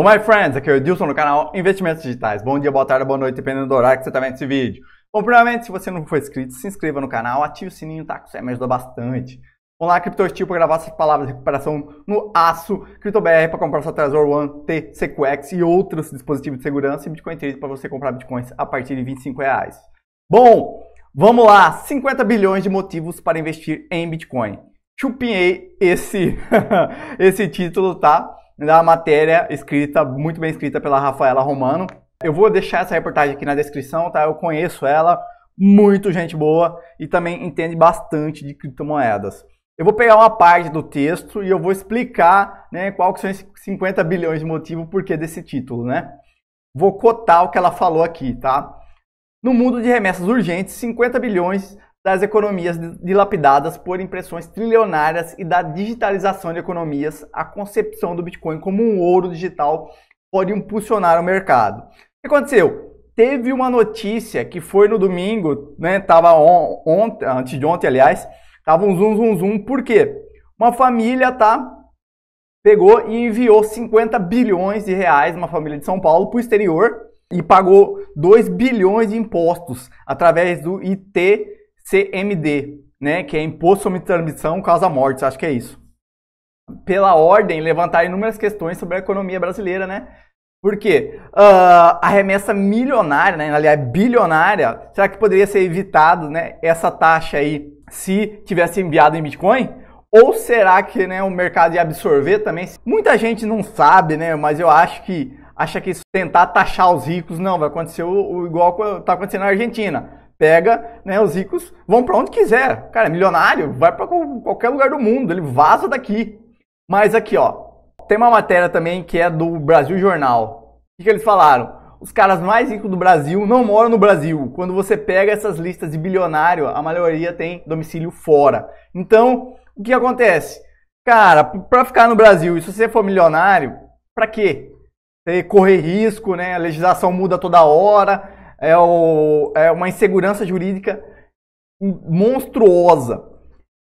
Hello, my friends! Aqui é o Edilson no canal Investimentos Digitais. Bom dia, boa tarde, boa noite, dependendo do horário que você está vendo esse vídeo. Bom, primeiramente, se você não for inscrito, se inscreva no canal, ative o sininho, tá? Que isso aí me ajuda bastante. Vamos lá, CryptoSteel, para gravar essas palavras de recuperação no aço. CryptoBR para comprar sua Trezor One, T, CQX e outros dispositivos de segurança. E Bitcoin Trade para você comprar bitcoins a partir de 25 reais. Bom, vamos lá. 50 bilhões de motivos para investir em Bitcoin. Chupinhei esse, esse título, tá? da matéria escrita, muito bem escrita pela Rafaela Romano. Eu vou deixar essa reportagem aqui na descrição, tá? Eu conheço ela, muito gente boa e também entende bastante de criptomoedas. Eu vou pegar uma parte do texto e eu vou explicar né, qual que são esses 50 bilhões de motivo por que desse título, né? Vou cotar o que ela falou aqui, tá? No mundo de remessas urgentes, 50 bilhões das economias dilapidadas por impressões trilionárias e da digitalização de economias, a concepção do Bitcoin como um ouro digital pode impulsionar o mercado. O que aconteceu? Teve uma notícia que foi no domingo, né? Tava on, ontem, antes de ontem, aliás, tava um zoom, zoom, zoom. Por quê? Uma família, tá? Pegou e enviou 50 bilhões de reais, uma família de São Paulo, para o exterior e pagou 2 bilhões de impostos através do IT CMD, né, que é Imposto sobre Transmissão Causa Mortes, acho que é isso. Pela ordem, levantar inúmeras questões sobre a economia brasileira, né? Porque uh, ah, a remessa milionária, né, aliás, bilionária, será que poderia ser evitado né, essa taxa aí se tivesse enviado em Bitcoin? Ou será que né, o mercado ia absorver também? Muita gente não sabe, né? Mas eu acho que acha que tentar taxar os ricos não vai acontecer o, o igual está acontecendo na Argentina pega, né? Os ricos vão para onde quiser. Cara, é milionário, vai para qualquer lugar do mundo, ele vaza daqui. Mas aqui, ó, tem uma matéria também que é do Brasil Jornal. O que, que eles falaram? Os caras mais ricos do Brasil não moram no Brasil. Quando você pega essas listas de bilionário, a maioria tem domicílio fora. Então, o que acontece? Cara, para ficar no Brasil, e se você for milionário, para quê? Você correr risco, né? A legislação muda toda hora é, o, é uma insegurança jurídica monstruosa.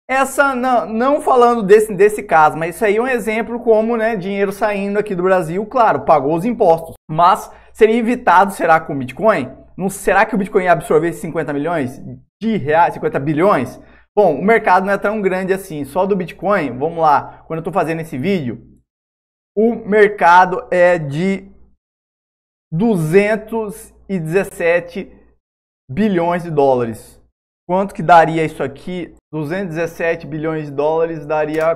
Essa, não, não, falando desse, desse caso, mas isso aí é um exemplo como né, dinheiro saindo aqui do Brasil, claro, pagou os impostos, mas seria evitado, será, com o Bitcoin? Não, será que o Bitcoin ia absorver 50 milhões de reais, 50 bilhões? Bom, o mercado não é tão grande assim, só do Bitcoin, vamos lá, quando eu estou fazendo esse vídeo, o mercado é de 200 e 17 bilhões de dólares. Quanto que daria isso aqui? 217 bilhões de dólares daria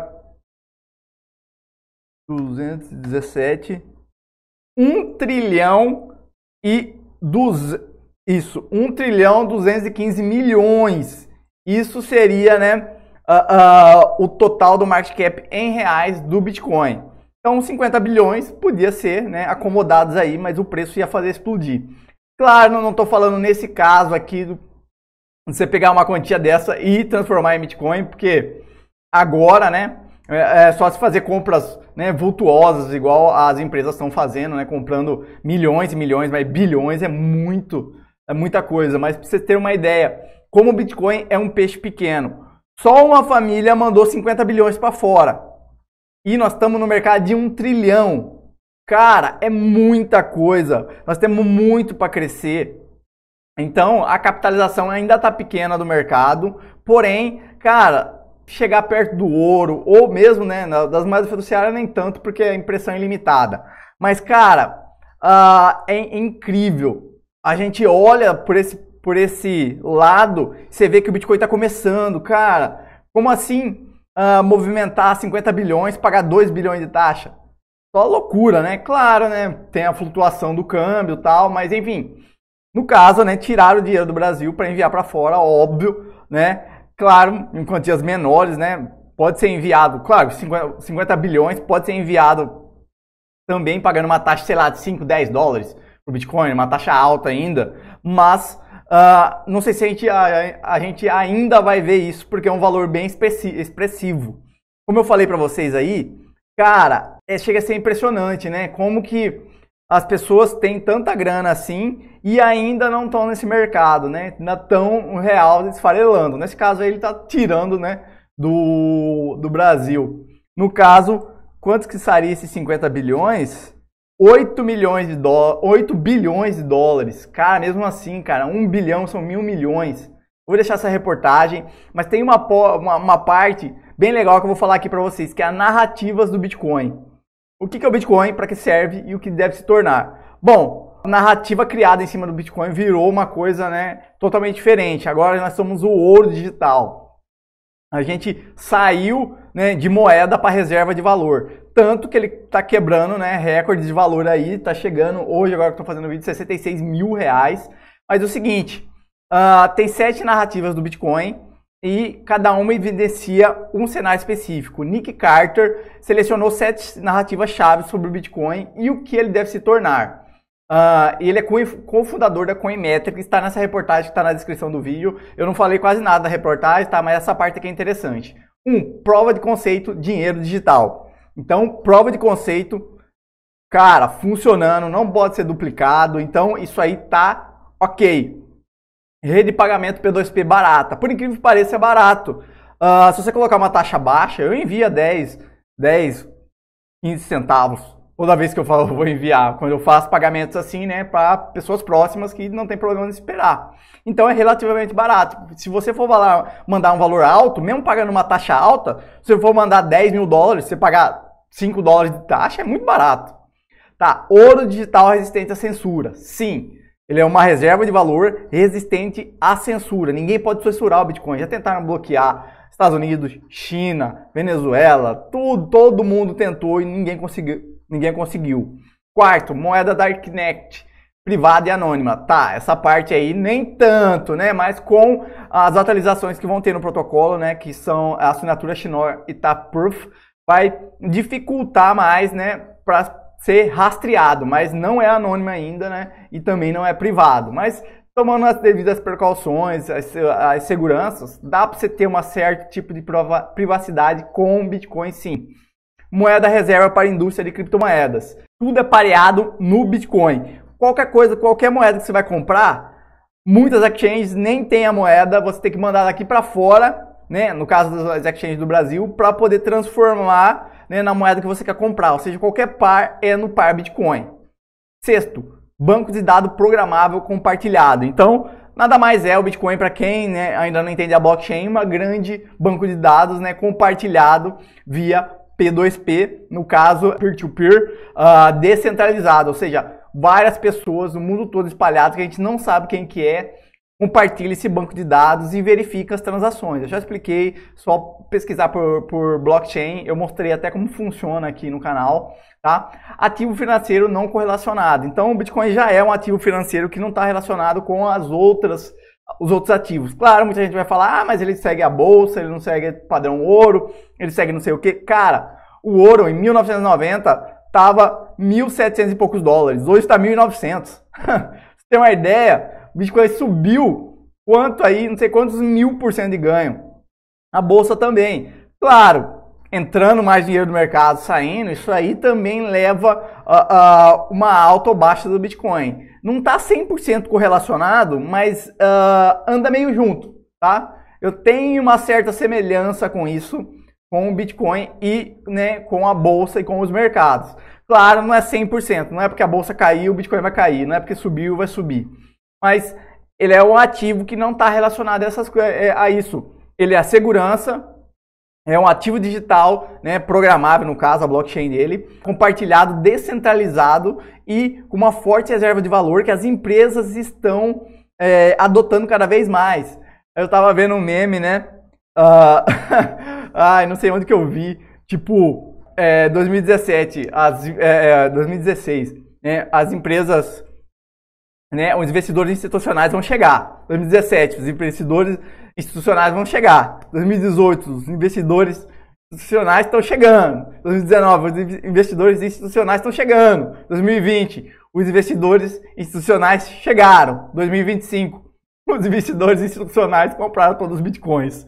217 1 trilhão e dos isso, 1 trilhão 215 milhões. Isso seria, né, uh, uh, o total do market cap em reais do Bitcoin. Então, 50 bilhões podia ser, né, acomodados aí, mas o preço ia fazer explodir. Claro, não estou falando nesse caso aqui do você pegar uma quantia dessa e transformar em Bitcoin, porque agora, né, é, é só se fazer compras né, vultuosas, igual as empresas estão fazendo, né, comprando milhões e milhões, mas bilhões é muito, é muita coisa. Mas para você ter uma ideia, como o Bitcoin é um peixe pequeno, só uma família mandou 50 bilhões para fora. E nós estamos no mercado de um trilhão. Cara, é muita coisa. Nós temos muito para crescer. Então, a capitalização ainda está pequena do mercado, porém, cara, chegar perto do ouro ou mesmo, né, das moedas fiduciárias nem tanto, porque a impressão é ilimitada. Mas, cara, uh, é, é incrível. A gente olha por esse, por esse lado, você vê que o Bitcoin está começando, cara. Como assim uh, movimentar 50 bilhões, pagar 2 bilhões de taxa? Só loucura, né? Claro, né? Tem a flutuação do câmbio tal, mas enfim. No caso, né? Tiraram o dinheiro do Brasil para enviar para fora, óbvio, né? Claro, em quantias menores, né? Pode ser enviado, claro, 50, 50 bilhões pode ser enviado também pagando uma taxa, sei lá, de 5, 10 dólares pro Bitcoin, uma taxa alta ainda, mas uh, não sei se a gente, a, a, gente ainda vai ver isso, porque é um valor bem expressivo. Como eu falei para vocês aí, Cara, é, chega a ser impressionante, né? Como que as pessoas têm tanta grana assim e ainda não estão nesse mercado, né? Ainda estão real desfarelando. Nesse caso aí, ele está tirando, né? Do, do Brasil. No caso, quantos que sairia esses 50 bilhões? 8 milhões de dólares, 8 bilhões de dólares. Cara, mesmo assim, cara, 1 bilhão são mil milhões. Vou deixar essa reportagem, mas tem uma, uma, uma parte bem legal que eu vou falar aqui para vocês, que é a narrativas do Bitcoin. O que, que é o Bitcoin, para que serve e o que deve se tornar. Bom, a narrativa criada em cima do Bitcoin virou uma coisa né, totalmente diferente. Agora nós somos o ouro digital. A gente saiu né, de moeda para reserva de valor. Tanto que ele está quebrando né, recordes de valor aí, está chegando hoje, agora que estou fazendo o vídeo, 66 mil reais. Mas é o seguinte, Uh, tem sete narrativas do Bitcoin e cada uma evidencia um cenário específico. Nick Carter selecionou sete narrativas chave sobre o Bitcoin e o que ele deve se tornar. Uh, ele é cofundador da Coinmetrics, está nessa reportagem que está na descrição do vídeo. Eu não falei quase nada da reportagem, tá? Mas essa parte aqui é interessante. Um, prova de conceito, dinheiro digital. Então, prova de conceito, cara, funcionando, não pode ser duplicado. Então, isso aí tá ok. Rede de pagamento P2P barata. Por incrível que pareça, é barato. Uh, se você colocar uma taxa baixa, eu envia 10, 10, 15 centavos. Toda vez que eu falo, eu vou enviar. Quando eu faço pagamentos assim, né, para pessoas próximas que não tem problema de esperar. Então é relativamente barato. Se você for mandar um valor alto, mesmo pagando uma taxa alta, se você for mandar 10 mil dólares, você pagar 5 dólares de taxa, é muito barato. Tá, ouro digital resistente à censura. Sim, ele é uma reserva de valor resistente à censura. Ninguém pode censurar o Bitcoin. Já tentaram bloquear Estados Unidos, China, Venezuela, tudo, todo mundo tentou e ninguém conseguiu. Ninguém conseguiu. Quarto, moeda darknet privada e anônima. Tá, essa parte aí nem tanto, né? Mas com as atualizações que vão ter no protocolo, né, que são a assinatura Schnorr e Taproof, vai dificultar mais, né, para ser rastreado, mas não é anônimo ainda, né? E também não é privado. Mas tomando as devidas precauções, as, as seguranças, dá para você ter um certo tipo de privacidade com o Bitcoin sim. Moeda reserva para a indústria de criptomoedas. Tudo é pareado no Bitcoin. Qualquer coisa, qualquer moeda que você vai comprar, muitas exchanges nem tem a moeda, você tem que mandar daqui para fora, né? No caso das exchanges do Brasil, para poder transformar né, na moeda que você quer comprar, ou seja, qualquer par é no par Bitcoin. Sexto, banco de dados programável compartilhado. Então, nada mais é o Bitcoin para quem né, ainda não entende a blockchain, uma grande banco de dados né, compartilhado via P2P, no caso peer-to-peer, uh, descentralizado, ou seja, várias pessoas no mundo todo espalhadas que a gente não sabe quem que é compartilha esse banco de dados e verifica as transações. Eu já expliquei, só pesquisar por, por blockchain, eu mostrei até como funciona aqui no canal, tá? Ativo financeiro não correlacionado. Então, o Bitcoin já é um ativo financeiro que não está relacionado com as outras os outros ativos. Claro, muita gente vai falar, ah, mas ele segue a bolsa, ele não segue padrão ouro, ele segue não sei o que. Cara, o ouro em 1990 tava 1.700 e poucos dólares, hoje está 1.900. Você tem uma ideia? Bitcoin subiu quanto aí, não sei quantos mil por cento de ganho. A bolsa também. Claro, entrando mais dinheiro no mercado, saindo, isso aí também leva a, uh, uh, uma alta ou baixa do Bitcoin. Não está 100% correlacionado, mas uh, anda meio junto, tá? Eu tenho uma certa semelhança com isso, com o Bitcoin e né, com a bolsa e com os mercados. Claro, não é 100%, não é porque a bolsa caiu, o Bitcoin vai cair, não é porque subiu, vai subir mas ele é um ativo que não está relacionado a, essas, é, a isso. Ele é a segurança, é um ativo digital, né, programável no caso, a blockchain dele, compartilhado, descentralizado e com uma forte reserva de valor que as empresas estão é, adotando cada vez mais. Eu estava vendo um meme, né? Uh... Ai, não sei onde que eu vi. Tipo, é, 2017, as, é, 2016, é, né, as empresas né, os investidores institucionais vão chegar. 2017, os investidores institucionais vão chegar. 2018, os investidores institucionais estão chegando. 2019, os investidores institucionais estão chegando. 2020, os investidores institucionais chegaram. 2025, os investidores institucionais compraram todos os bitcoins.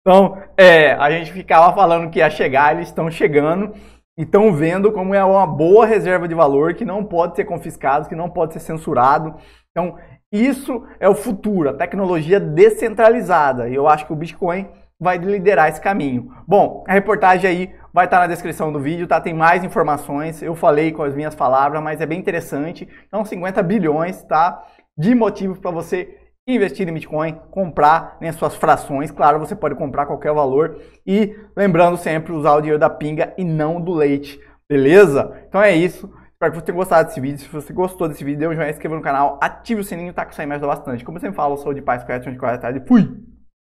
Então, é, a gente ficava falando que ia chegar, eles estão chegando e estão vendo como é uma boa reserva de valor que não pode ser confiscado, que não pode ser censurado. Então, isso é o futuro, a tecnologia descentralizada. E eu acho que o Bitcoin vai liderar esse caminho. Bom, a reportagem aí vai estar tá na descrição do vídeo, tá? Tem mais informações. Eu falei com as minhas palavras, mas é bem interessante. Então, 50 bilhões, tá? De motivos para você investir em Bitcoin, comprar né, suas frações. Claro, você pode comprar qualquer valor. E lembrando sempre, usar o dinheiro da pinga e não do leite. Beleza? Então é isso. Espero que você tenha gostado desse vídeo. Se você gostou desse vídeo, dê um joinha, se inscreva no canal, ative o sininho, tá que isso aí me ajuda bastante. Como eu sempre falo, eu sou de paz, correto, de qualidade. Fui!